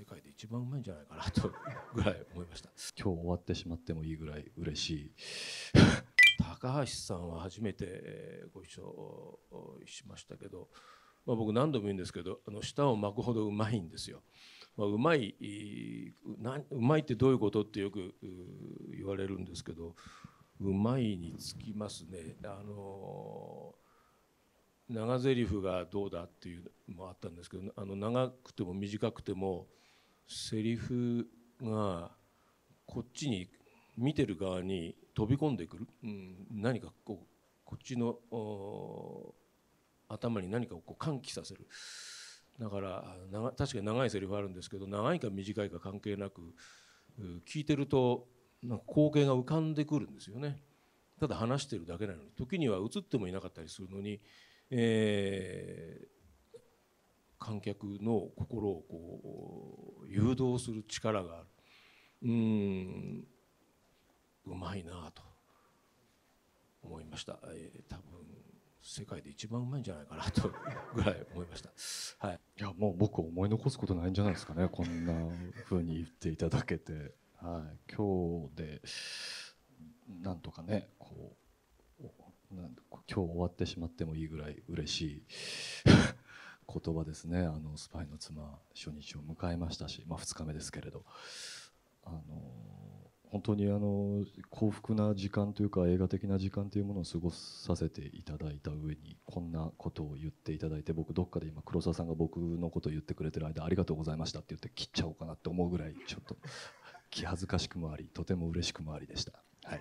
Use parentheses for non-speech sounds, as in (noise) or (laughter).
世界で一番うまいんじゃないかなと (laughs) ぐらい思いました今日終わってしまってもいいぐらい嬉しい高橋さんは初めてご一緒しましたけど、まあ、僕何度も言うんですけどあの舌を巻くほどうまいんですよ。まあ、うまいうまいってどういうことってよく言われるんですけどうまいにつきますね。あの長ゼリフがどうだっていうのもあったんですけどあの長くても短くてもセリフがこっちに見てる側に飛び込んでくる、うん、何かこうこっちの頭に何かをこう喚起させるだから確かに長いセリフあるんですけど長いか短いか関係なく聞いてるとなんか光景が浮かんでくるんですよねただ話してるだけなのに時には映ってもいなかったりするのに、えー観客の心をこう誘導する力があるうんうまいなと思いました、えー、多分世界で一番うまいんじゃないかなとぐらい思いました、はい、いやもう僕思い残すことないんじゃないですかねこんな風に言っていただけて、はい、今日でなんとかねこうなん今日終わってしまってもいいぐらい嬉しい言葉ですね「あのスパイの妻」初日を迎えましたし、まあ、2日目ですけれどあの本当にあの幸福な時間というか映画的な時間というものを過ごさせていただいた上にこんなことを言っていただいて僕どっかで今黒沢さんが僕のことを言ってくれてる間ありがとうございましたって言って切っちゃおうかなって思うぐらいちょっと気恥ずかしくもありとても嬉しくもありでした。はい